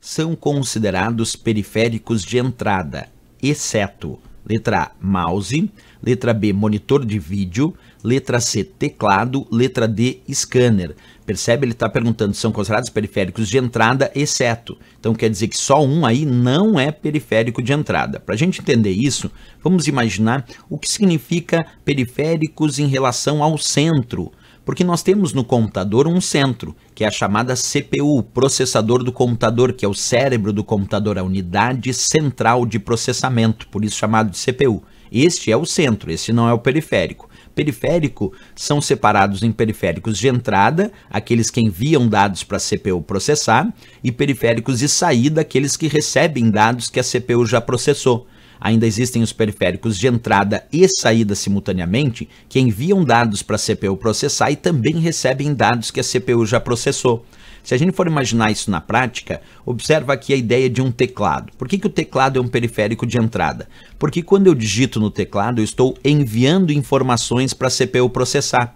são considerados periféricos de entrada, exceto letra A, mouse, letra B, monitor de vídeo, letra C, teclado, letra D, scanner. Percebe? Ele está perguntando se são considerados periféricos de entrada, exceto. Então quer dizer que só um aí não é periférico de entrada. Para a gente entender isso, vamos imaginar o que significa periféricos em relação ao centro porque nós temos no computador um centro, que é a chamada CPU, processador do computador, que é o cérebro do computador, a unidade central de processamento, por isso chamado de CPU. Este é o centro, esse não é o periférico. Periférico são separados em periféricos de entrada, aqueles que enviam dados para a CPU processar, e periféricos de saída, aqueles que recebem dados que a CPU já processou ainda existem os periféricos de entrada e saída simultaneamente que enviam dados para a CPU processar e também recebem dados que a CPU já processou. Se a gente for imaginar isso na prática, observa aqui a ideia de um teclado. Por que, que o teclado é um periférico de entrada? Porque quando eu digito no teclado, eu estou enviando informações para a CPU processar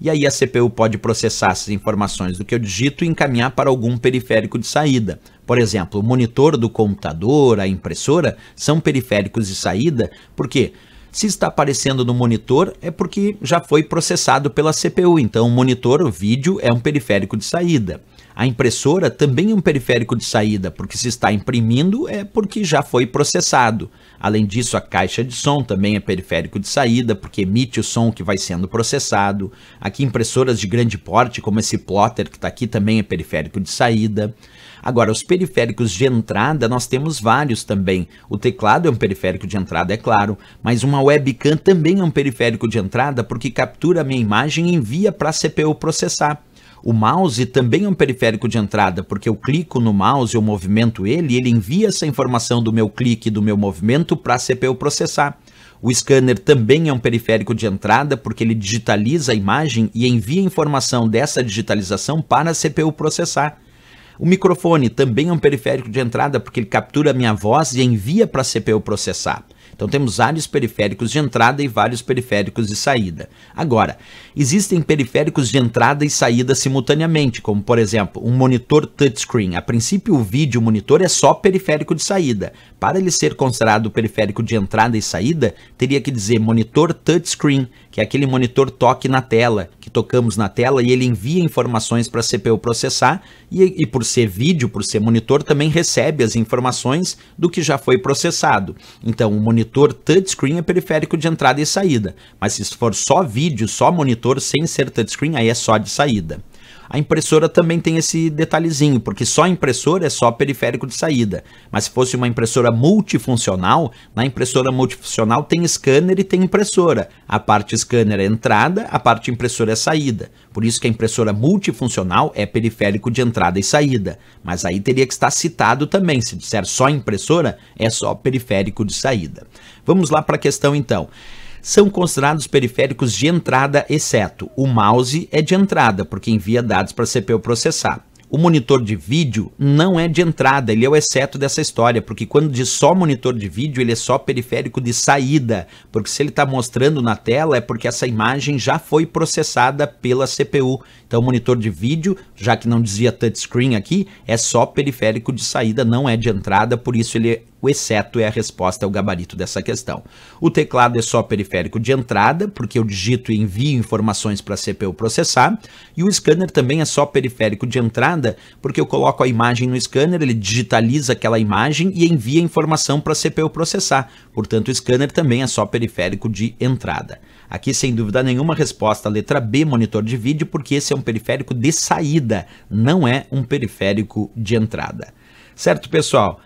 e aí a CPU pode processar essas informações do que eu digito e encaminhar para algum periférico de saída. Por exemplo, o monitor do computador, a impressora, são periféricos de saída, porque se está aparecendo no monitor, é porque já foi processado pela CPU, então o monitor, o vídeo, é um periférico de saída. A impressora também é um periférico de saída, porque se está imprimindo é porque já foi processado. Além disso, a caixa de som também é periférico de saída, porque emite o som que vai sendo processado. Aqui, impressoras de grande porte, como esse plotter que está aqui, também é periférico de saída. Agora, os periféricos de entrada, nós temos vários também. O teclado é um periférico de entrada, é claro, mas uma webcam também é um periférico de entrada porque captura a minha imagem e envia para a CPU processar. O mouse também é um periférico de entrada, porque eu clico no mouse, eu movimento ele, ele envia essa informação do meu clique, do meu movimento para a CPU processar. O scanner também é um periférico de entrada, porque ele digitaliza a imagem e envia informação dessa digitalização para a CPU processar. O microfone também é um periférico de entrada, porque ele captura a minha voz e envia para a CPU processar. Então temos vários periféricos de entrada e vários periféricos de saída. Agora, existem periféricos de entrada e saída simultaneamente, como por exemplo, um monitor touchscreen. A princípio, o vídeo monitor é só periférico de saída. Para ele ser considerado periférico de entrada e saída, teria que dizer monitor touchscreen, que é aquele monitor toque na tela, que tocamos na tela e ele envia informações para a CPU processar e, e por ser vídeo, por ser monitor, também recebe as informações do que já foi processado. Então, o monitor monitor touchscreen é periférico de entrada e saída, mas se for só vídeo, só monitor sem ser touchscreen, aí é só de saída. A impressora também tem esse detalhezinho, porque só impressora é só periférico de saída. Mas se fosse uma impressora multifuncional, na impressora multifuncional tem scanner e tem impressora. A parte scanner é entrada, a parte impressora é saída. Por isso que a impressora multifuncional é periférico de entrada e saída. Mas aí teria que estar citado também, se disser só impressora, é só periférico de saída. Vamos lá para a questão então são considerados periféricos de entrada, exceto o mouse é de entrada, porque envia dados para a CPU processar. O monitor de vídeo não é de entrada, ele é o exceto dessa história, porque quando diz só monitor de vídeo, ele é só periférico de saída, porque se ele está mostrando na tela é porque essa imagem já foi processada pela CPU. Então, monitor de vídeo, já que não dizia touchscreen aqui, é só periférico de saída, não é de entrada, por isso ele é o exceto é a resposta ao gabarito dessa questão. O teclado é só periférico de entrada, porque eu digito e envio informações para a CPU processar, e o scanner também é só periférico de entrada, porque eu coloco a imagem no scanner, ele digitaliza aquela imagem e envia a informação para a CPU processar. Portanto, o scanner também é só periférico de entrada. Aqui, sem dúvida nenhuma, resposta letra B, monitor de vídeo, porque esse é um periférico de saída, não é um periférico de entrada. Certo, pessoal?